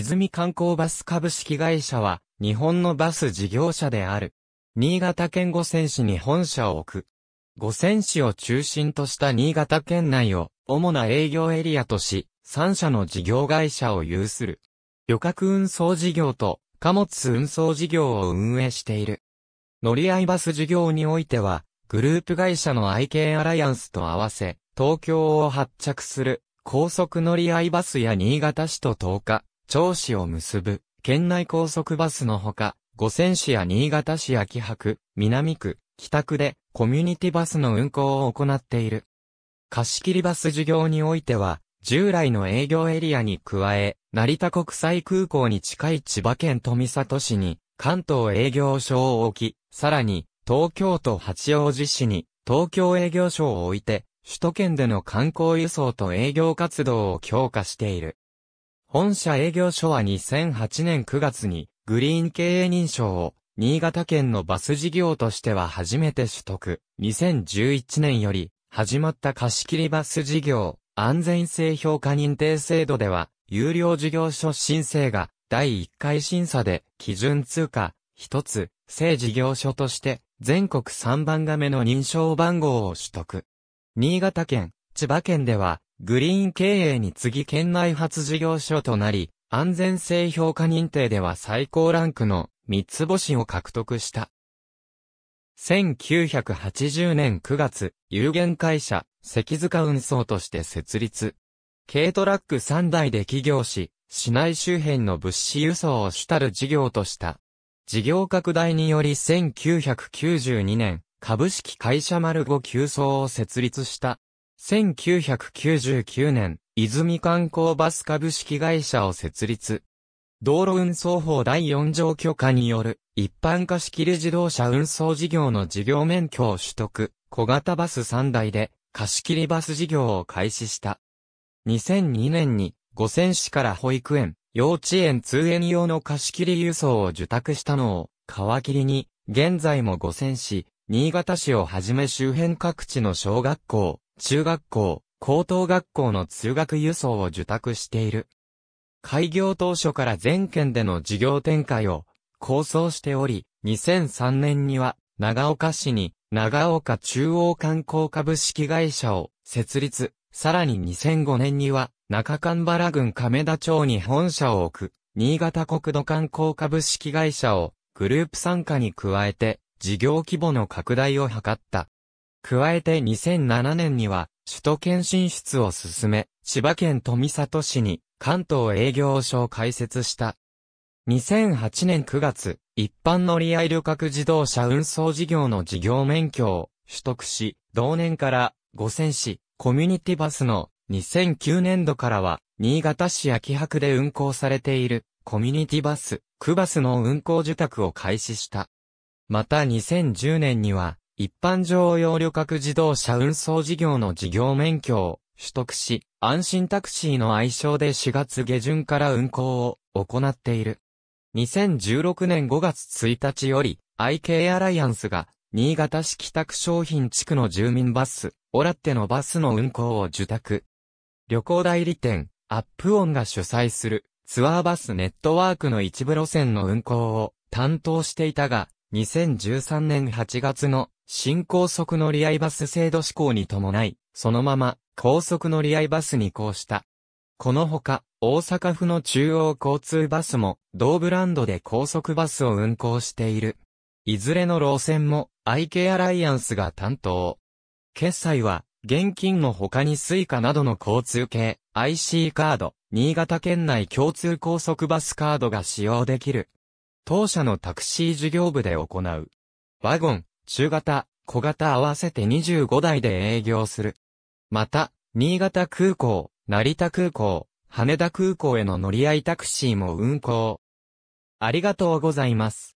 泉観光バス株式会社は、日本のバス事業者である。新潟県五泉市に本社を置く。五泉市を中心とした新潟県内を、主な営業エリアとし、3社の事業会社を有する。旅客運送事業と貨物運送事業を運営している。乗り合いバス事業においては、グループ会社の IK アライアンスと合わせ、東京を発着する高速乗り合いバスや新潟市と10日、長市を結ぶ、県内高速バスのほか、五泉市や新潟市秋葉区、南区、北区で、コミュニティバスの運行を行っている。貸切バス事業においては、従来の営業エリアに加え、成田国際空港に近い千葉県富里市に、関東営業所を置き、さらに、東京都八王子市に、東京営業所を置いて、首都圏での観光輸送と営業活動を強化している。本社営業所は2008年9月にグリーン経営認証を新潟県のバス事業としては初めて取得。2011年より始まった貸切バス事業安全性評価認定制度では有料事業所申請が第1回審査で基準通過1つ正事業所として全国3番目の認証番号を取得。新潟県、千葉県ではグリーン経営に次県内発事業所となり、安全性評価認定では最高ランクの三つ星を獲得した。1980年9月、有限会社、関塚運送として設立。軽トラック3台で起業し、市内周辺の物資輸送を主たる事業とした。事業拡大により1992年、株式会社丸5急送を設立した。1999年、泉観光バス株式会社を設立。道路運送法第4条許可による、一般貸し切り自動車運送事業の事業免許を取得、小型バス3台で、貸し切りバス事業を開始した。2002年に、五泉市から保育園、幼稚園通園用の貸し切り輸送を受託したのを、皮切りに、現在も五泉市、新潟市をはじめ周辺各地の小学校、中学校、高等学校の通学輸送を受託している。開業当初から全県での事業展開を構想しており、2003年には長岡市に長岡中央観光株式会社を設立、さらに2005年には中間原郡亀田町に本社を置く、新潟国土観光株式会社をグループ参加に加えて事業規模の拡大を図った。加えて2007年には、首都圏進出を進め、千葉県富里市に関東営業所を開設した。2008年9月、一般乗り合い旅客自動車運送事業の事業免許を取得し、同年から五泉市コミュニティバスの2009年度からは、新潟市秋白で運行されているコミュニティバス、クバスの運行受託を開始した。また2010年には、一般乗用旅客自動車運送事業の事業免許を取得し、安心タクシーの愛称で4月下旬から運行を行っている。2016年5月1日より、IK アライアンスが、新潟市北区商品地区の住民バス、オラッテのバスの運行を受託。旅行代理店、アップオンが主催する、ツアーバスネットワークの一部路線の運行を担当していたが、2013年8月の新高速乗り合いバス制度施行に伴い、そのまま高速乗り合いバスに移行した。このほか、大阪府の中央交通バスも同ブランドで高速バスを運行している。いずれの路線も IK アライアンスが担当。決済は、現金の他に suica などの交通系、IC カード、新潟県内共通高速バスカードが使用できる。当社のタクシー事業部で行う。ワゴン、中型、小型合わせて25台で営業する。また、新潟空港、成田空港、羽田空港への乗り合いタクシーも運行。ありがとうございます。